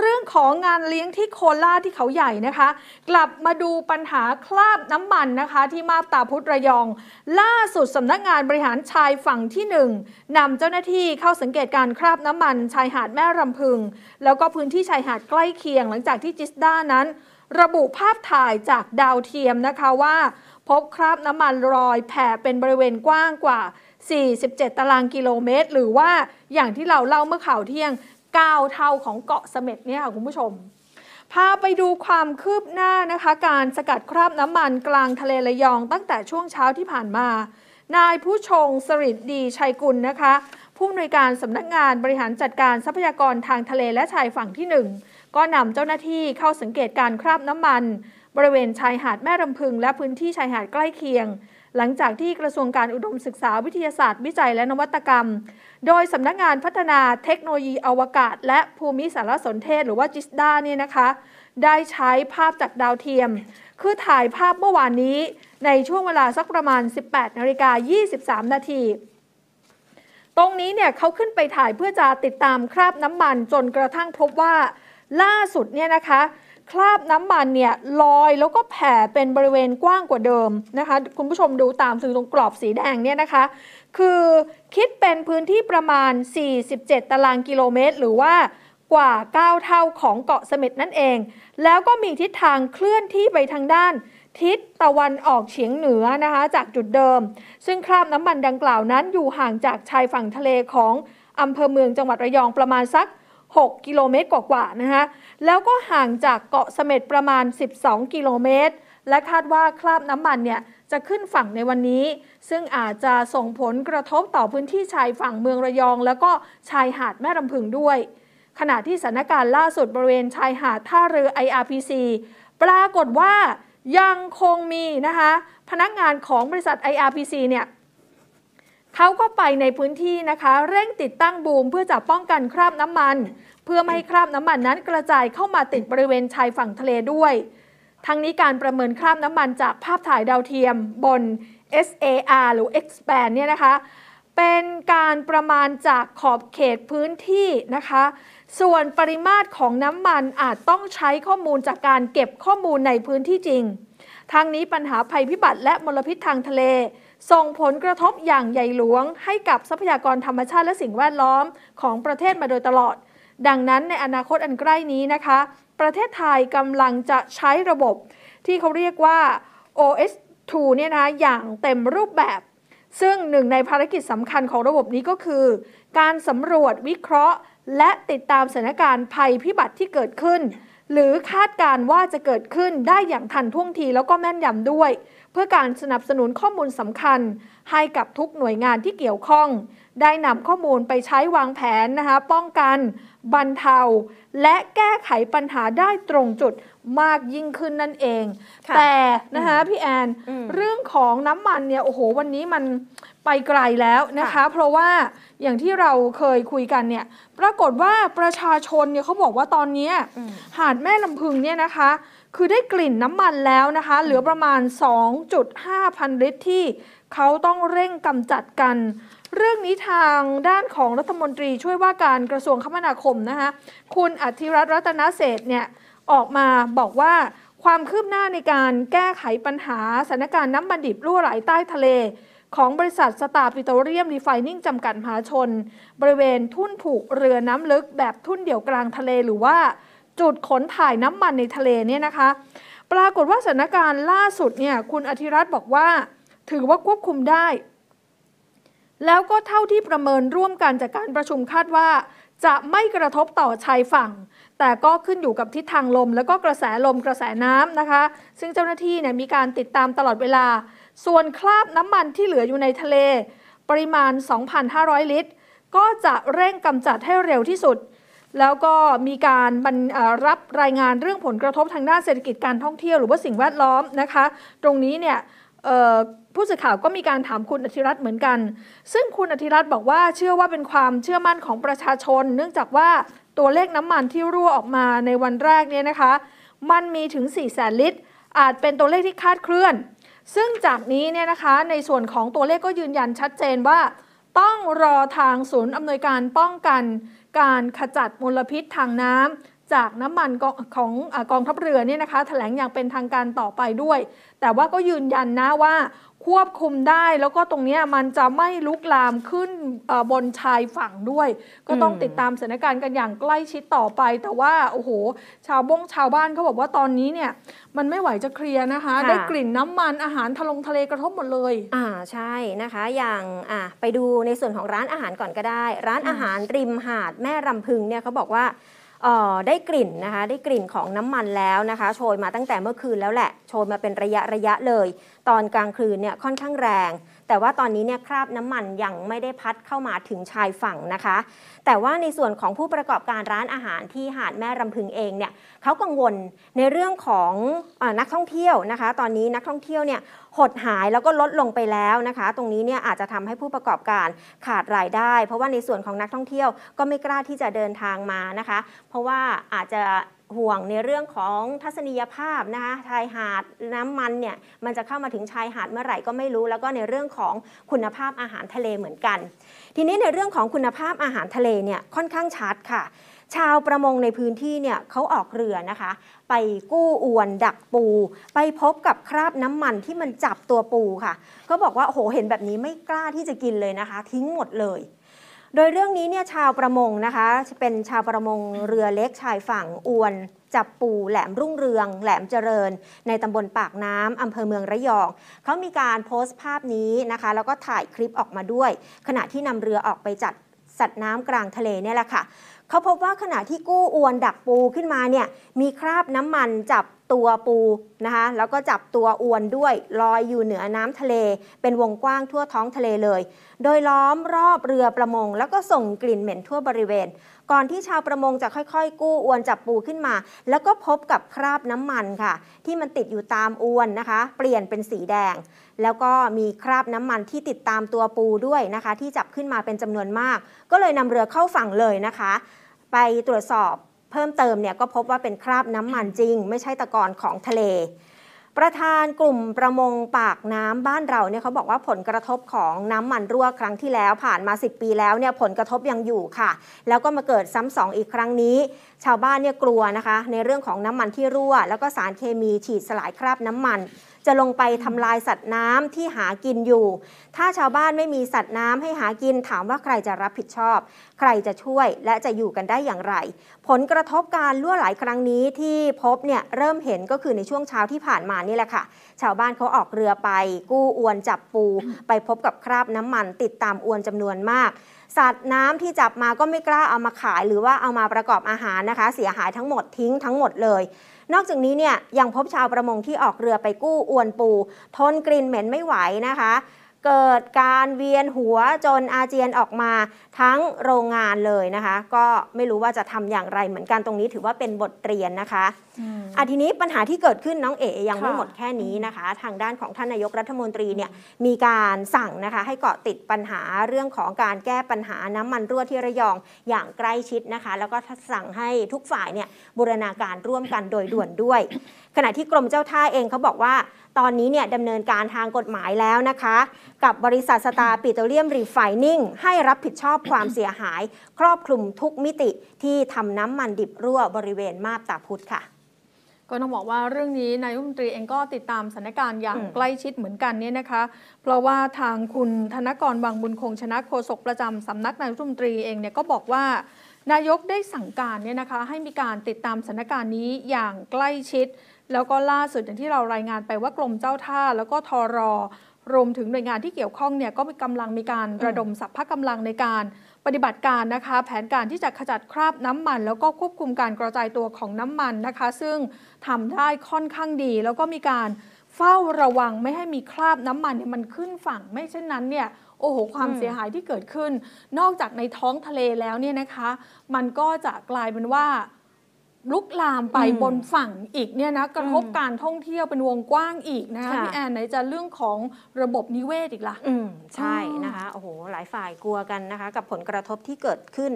เรื่องของงานเลี้ยงที่โคราชที่เขาใหญ่นะคะ กลับมาดูปัญหาคราบน้ำมันนะคะที่มาบตาพุทธระยองล่าสุดสำนักงานบริหารชายฝั่งที่1นนำเจ้าหน้าที่เข้าสังเกตการคราบน้ำมัน ชายหาดแม่รำพึง แล้วก็พื้นที่ชายหาดใกล้เคียงหลังจากที่จิสด้านั้น ระบุภาพถ่ายจากดาวเทียมนะคะว่า พบคราบน้ำมันลอยแผ่เป็นบริเวณกว้างกว่า 47 ตารางกิโลเมตร หรือว่าอย่างที่เราเล่าเมื่อข่าวเที่ยงก้าเท่าของเกาะเสม็ดเนี่ยค่ะคุณผู้ชมพาไปดูความคืบหน้านะคะการสกัดคราบน้ำมันกลางทะเลระยอง ตั้งแต่ช่วงเช้าที่ผ่านมา นายผู้ชงสริดดีชัยกุลนะคะ ผู้อำนวยการสำนักงานบริหารจัดการทรัพยากรทางทะเลและชายฝั่งที่ 1 ก็นำเจ้าหน้าที่เข้าสังเกตการคราบน้ำมัน บริเวณชายหาดแม่ลำพึง และพื้นที่ชายหาดใกล้เคียงหลังจากที่กระทรวงการอุดมศึกษาวิทยาศาสตร์วิจัยและนวัตกรรม โดยสำนักงานพัฒนาเทคโนโลยีอวกาศ และภูมิสารสนเทศหรือว่าจิสดาเนี่ยนะคะได้ใช้ภาพจากดาวเทียม คือถ่ายภาพเมื่อวานนี้ในช่วงเวลาสักประมาณ 18 นาฬิกา 23 นาที ตรงนี้เนี่ยเขาขึ้นไปถ่ายเพื่อจะติดตามคราบน้ำมัน จนกระทั่งพบว่าล่าสุดเนี่ยนะคะคราบน้ำมันเนี่ยลอยแล้วก็แผ่เป็นบริเวณกว้างกว่าเดิมนะคะคุณผู้ชมดูตามสื่อตรงกรอบสีแดงเนี่ยนะคะ คือคิดเป็นพื้นที่ประมาณ 47 ตารางกิโลเมตร หรือว่ากว่า 9 เท่าของเกาะเสม็ดนั่นเอง แล้วก็มีทิศทางเคลื่อนที่ไปทางด้านทิศตะวันออกเฉียงเหนือนะคะจากจุดเดิม ซึ่งคราบน้ำมันดังกล่าวนั้นอยู่ห่างจากชายฝั่งทะเลของอำเภอเมืองจังหวัดระยองประมาณสัก6 กิโลเมตร กว่าๆนะคะแล้วก็ห่างจากเกาะเสม็ดประมาณ 12 กิโลเมตร และคาดว่าคราบน้ำมันเนี่ยจะขึ้นฝั่งในวันนี้ ซึ่งอาจจะส่งผลกระทบต่อพื้นที่ชายฝั่งเมืองระยอง แล้วก็ชายหาดแม่ลำพึงด้วย ขณะที่สถานการณ์ล่าสุดบริเวณชายหาดท่าเรือ IRPC ปรากฏว่ายังคงมีนะคะ พนักงานของบริษัท IRPC เนี่ยเขาก็ไปในพื้นที่นะคะเร่งติดตั้งบูมเพื่อจะป้องกันคราบน้ำมันเพื่อไม่ให้คราบน้ำมันนั้นกระจายเข้ามาติดบริเวณชายฝั่งทะเลด้วย ทั้งนี้การประเมินคราบน้ำมันจากภาพถ่ายดาวเทียมบน SAR หรือ X-band เนี่ยนะคะ เป็นการประมาณจากขอบเขตพื้นที่นะคะ ส่วนปริมาตรของน้ำมันอาจต้องใช้ข้อมูลจากการเก็บข้อมูลในพื้นที่จริงทางนี้ปัญหาภัยพิบัติและมลพิษทางทะเล ส่งผลกระทบอย่างใหญ่หลวง ให้กับทรัพยากรธรรมชาติและสิ่งแวดล้อมของประเทศมาโดยตลอดดังนั้นในอนาคตอันใกล้นี้นะคะ ประเทศไทยกำลังจะใช้ระบบที่เขาเรียกว่า OS2 เนี่ยนะอย่างเต็มรูปแบบ ซึ่งหนึ่งในภารกิจสำคัญของระบบนี้ก็คือการสำรวจวิเคราะห์และติดตามสถานการณ์ภัยพิบัติที่เกิดขึ้น หรือคาดการว่าจะเกิดขึ้นได้อย่างทันท่วงทีแล้วก็แม่นยำด้วย เพื่อการสนับสนุนข้อมูลสำคัญให้กับทุกหน่วยงานที่เกี่ยวข้องได้นำข้อมูลไปใช้วางแผนนะคะป้องกันบรรเทา และแก้ไขปัญหาได้ตรงจุดมากยิ่งขึ้นนั่นเอง แต่นะคะพี่แอนอเรื่องของน้ำมันเนี่ยโอ้โหวันนี้มันไปไกลแล้วนะคะเพราะว่าอย่างที่เราเคยคุยกันเนี่ยปรากฏว่าประชาชนเนี่ยเขาบอกว่าตอนนี้ หาดแม่ลำพึงเนี่ยนะคะคือได้กลิ่นน้ำมันแล้วนะคะเหลือประมาณ 2.5 พันลิตรที่เขาต้องเร่งกำจัดกัน เรื่องนี้ทางด้านของรัฐมนตรีช่วยว่าการกระทรวงคมนาคมนะคะคุณอธิรัตน์รัตนเศษเนี่ยออกมาบอกว่าความคืบหน้าในการแก้ไขปัญหาสถานการณ์น้ำมันดิบรั่วไหลใต้ทะเล ของบริษัทสตาร์ปิโตรเลียม รีไฟนิ่งจำกัดมหาชน บริเวณทุ่นผูกเรือน้ำลึกแบบทุ่นเดี่ยวกลางทะเล หรือว่า จุดขนถ่ายน้ำมันในทะเลเนี่ยนะคะ ปรากฏว่าสถานการณ์ล่าสุดเนี่ยคุณอธิรัตน์บอกว่าถือว่าควบคุมได้ แล้วก็เท่าที่ประเมินร่วมกันจากการประชุมคาดว่า จะไม่กระทบต่อชายฝั่ง แต่ก็ขึ้นอยู่กับทิศทางลม แล้วก็กระแสลมกระแสน้ำนะคะ ซึ่งเจ้าหน้าที่เนี่ยมีการติดตามตลอดเวลา ส่วนคราบน้ำมันที่เหลืออยู่ในทะเล ปริมาณ 2,500 ลิตร ก็จะเร่งกำจัดให้เร็วที่สุด แล้วก็มีการบรรรับรายงานเรื่องผลกระทบทางด้านเศรษฐกิจการท่องเที่ยวหรือว่าสิ่งแวดล้อมนะคะ ตรงนี้เนี่ยผู้สื่อข่าวก็มีการถามคุณอธิรัตน์เหมือนกัน ซึ่งคุณอธิรัตน์บอกว่าเชื่อว่าเป็นความเชื่อมั่นของประชาชน เนื่องจากว่าตัวเลขน้ำมันที่รั่วออกมาในวันแรกเนี่ยนะคะ มันมีถึง4 0 0แสนลิตร อาจเป็นตัวเลขที่คาดเคลื่อน ซึ่งจากนี้เนี่ยนะคะ ในส่วนของตัวเลขก็ยืนยันชัดเจนว่า ต้องรอทางศูนย์อำนวยการป้องกัน การขจัดมลพิษทางน้ำจากน้ำมันของกองทัพเรือเนี่ยนะคะถแถลงอย่างเป็นทางการต่อไปด้วย แต่ว่าก็ยืนยันนะว่า ควบคุมได้แล้วก็ตรงนี้มันจะไม่ลุกลามขึ้นบนชายฝั่งด้วย ก็ต้องติดตามสถานการณ์กันอย่างใกล้ชิดต่อไป แต่ว่าโอ้โหชาวบงชาวบ้านเขาบอกว่าตอนนี้เนี่ย มันไม่ไหวจะเคลียร์นะคะ ได้กลิ่นน้ำมันอาหารทะลงทะเลกระทบหมดเลยอ่าใช่นะคะอย่างอ่าไปดูในส่วนของร้านอาหารก่อนก็ได้ ร้านอาหารริมหาดแม่รำพึงเนี่ยเขาบอกว่าได้กลิ่นนะคะได้กลิ่นของน้ำมันแล้วนะคะ โชยมาตั้งแต่เมื่อคืนแล้วแหละ โชยมาเป็นระยะระยะเลย ตอนกลางคืนเนี่ยค่อนข้างแรงแต่ว่าตอนนี้เนี่ยคราบน้ำมันยังไม่ได้พัดเข้ามาถึงชายฝั่งนะคะ แต่ว่าในส่วนของผู้ประกอบการร้านอาหารที่หาดแม่รำพึงเองเนี่ยเขากังวลในเรื่องของอนักท่องเที่ยวนะคะ ตอนนี้นักท่องเที่ยวเนี่ยหดหายแล้วก็ลดลงไปแล้วนะคะ ตรงนี้เนี่ยอาจจะทำให้ผู้ประกอบการขาดรายได้ เพราะว่าในส่วนของนักท่องเที่ยวก็ไม่กล้าที่จะเดินทางมานะคะ เพราะว่าอาจจะห่วงในเรื่องของทัศนียภาพนะคะชายหาดน้ำมันเนี่ยมันจะเข้ามาถึงชายหาดเมื่อไหร่ก็ไม่รู้แล้วก็ในเรื่องของคุณภาพอาหารทะเลเหมือนกัน ทีนี้ในเรื่องของคุณภาพอาหารทะเลเนี่ยค่อนข้างชัดค่ะ ชาวประมงในพื้นที่เนี่ยเขาออกเรือนะคะ ไปกู้อวนดักปู ไปพบกับคราบน้ำมันที่มันจับตัวปูค่ะ ก็บอกว่าโอ้โหเห็นแบบนี้ไม่กล้าที่จะกินเลยนะคะ ทิ้งหมดเลยโดยเรื่องนี้เนี่ยชาวประมงนะคะเป็นชาวประมงเรือเล็กชายฝั่ง อวนจับปูแหลมรุ่งเรืองแหลมเจริญ ในตำบลปากน้ำอำเภอเมืองระยองเขามีการโพสต์ภาพนี้นะคะ แล้วก็ถ่ายคลิปออกมาด้วย ขณะที่นำเรือออกไปจัดสัตว์น้ำกลางทะเลเนี่ยแหละค่ะ เขาพบว่าขณะที่กู้อวนดักปูขึ้นมาเนี่ย มีคราบน้ำมันจับตัวปูนะคะแล้วก็จับตัวอวนด้วย ลอยอยู่เหนือน้ำทะเลเป็นวงกว้างทั่วท้องทะเลเลย โดยล้อมรอบเรือประมง แล้วก็ส่งกลิ่นเหม็นทั่วบริเวณก่อนที่ชาวประมงจะค่อยๆ กู้อวนจับปูขึ้นมา แล้วก็พบกับคราบน้ำมันค่ะ ที่มันติดอยู่ตามอวนนะคะ เปลี่ยนเป็นสีแดง แล้วก็มีคราบน้ำมันที่ติดตามตัวปูด้วยนะคะ ที่จับขึ้นมาเป็นจำนวนมาก ก็เลยนำเรือเข้าฝั่งเลยนะคะ ไปตรวจสอบเพิ่มเติมเนี่ยก็พบว่าเป็นคราบน้ำมันจริง ไม่ใช่ตะกอนของทะเลประธานกลุ่มประมงปากน้ำบ้านเราเนี่ยเขาบอกว่าผลกระทบของน้ำมันรั่วครั้งที่แล้ว ผ่านมา10ปีแล้วเนี่ย ผลกระทบยังอยู่ค่ะ แล้วก็มาเกิดซ้ำสองอีกครั้งนี้ ชาวบ้านเนี่ยกลัวนะคะ ในเรื่องของน้ำมันที่รั่ว แล้วก็สารเคมีฉีดสลายคราบน้ำมันจะลงไปทำลายสัตว์น้ำที่หากินอยู่ ถ้าชาวบ้านไม่มีสัตว์น้ำให้หากิน ถามว่าใครจะรับผิดชอบ ใครจะช่วย และจะอยู่กันได้อย่างไร ผลกระทบการล่วไหลครั้งนี้ที่พบเนี่ยเริ่มเห็นก็คือในช่วงเช้าที่ผ่านมานี่แหละค่ะ ชาวบ้านเขาออกเรือไป กู้อวนจับปูไปพบกับคราบน้ำมันติดตามอวนจำนวนมาก สัตว์น้ำที่จับมาก็ไม่กล้าเอามาขาย หรือว่าเอามาประกอบอาหารนะคะ เสียหายทั้งหมดทิ้งทั้งหมดเลยนอกจากนี้เนี่ยยังพบชาวประมงที่ออกเรือไปกู้อวนปู ทนกลิ่นเหม็นไม่ไหวนะคะเกิดการเวียนหัวจนอาเจียนออกมาทั้งโรงงานเลยนะคะ ก็ไม่รู้ว่าจะทำอย่างไรเหมือนกันตรงนี้ถือว่าเป็นบทเรียนนะคะอ่ะทีนี้ปัญหาที่เกิดขึ้นน้องเอ๋ยังไม่หมดแค่นี้นะคะ ทางด้านของท่านนายกรัฐมนตรีเนี่ยมีการสั่งนะคะ ให้เกาะติดปัญหาเรื่องของการแก้ปัญหาน้ำมันรั่วที่ระยองอย่างใกล้ชิดนะคะ แล้วก็สั่งให้ทุกฝ่ายเนี่ยบูรณาการร่วมกันโดยด่วนด้วย ขณะที่กรมเจ้าท่าเองเขาบอกว่าตอนนี้เนี่ยดำเนินการทางกฎหมายแล้วนะคะกับบริษัทสตาร์ปิโตรเลียม รีไฟนิ่ง ให้รับผิดชอบความเสียหาย ครอบคลุมทุกมิติที่ทำน้ำมันดิบรั่วบริเวณมาบตาพุธค่ะ ก็ต้องบอกว่าเรื่องนี้ นายรัฐมนตรีเองก็ติดตามสถานการณ์อย่างใกล้ชิดเหมือนกันเนี่ยนะคะ เพราะว่าทางคุณธนกรวังบุญคงชนะโฆษกประจำสำนักนายรัฐมนตรีเองเนี่ยก็บอกว่า นายกได้สั่งการเนี่ยนะคะ ให้มีการติดตามสถานการณ์นี้อย่างใกล้ชิด แล้วก็ล่าสุดอย่างที่เรารายงานไปว่ากรมเจ้าท่าแล้วก็ทอรอรวมถึงหน่วยงานที่เกี่ยวข้องเนี่ยก็มีกำลังมีการระดมสัพพะกำลังในการปฏิบัติการนะคะ แผนการที่จะขจัดคราบน้ำมันแล้วก็ควบคุมการกระจายตัวของน้ำมันนะคะ ซึ่งทำได้ค่อนข้างดีแล้วก็มีการเฝ้าระวังไม่ให้มีคราบน้ำมันเนี่ยมันขึ้นฝั่ง ไม่เช่นนั้นเนี่ยโอ้โหความเสียหายที่เกิดขึ้น นอกจากในท้องทะเลแล้วเนี่ยนะคะ มันก็จะกลายเป็นว่าลุกลามไปบนฝั่งอีกเนี่ยนะ กระทบการท่องเที่ยวเป็นวงกว้างอีกนะพี่แอนไหนจะเรื่องของระบบนิเวศอีกละ่ะใช่นะคะโอ้โห หลายฝ่ายกลัวกันนะคะ กับผลกระทบที่เกิดขึ้น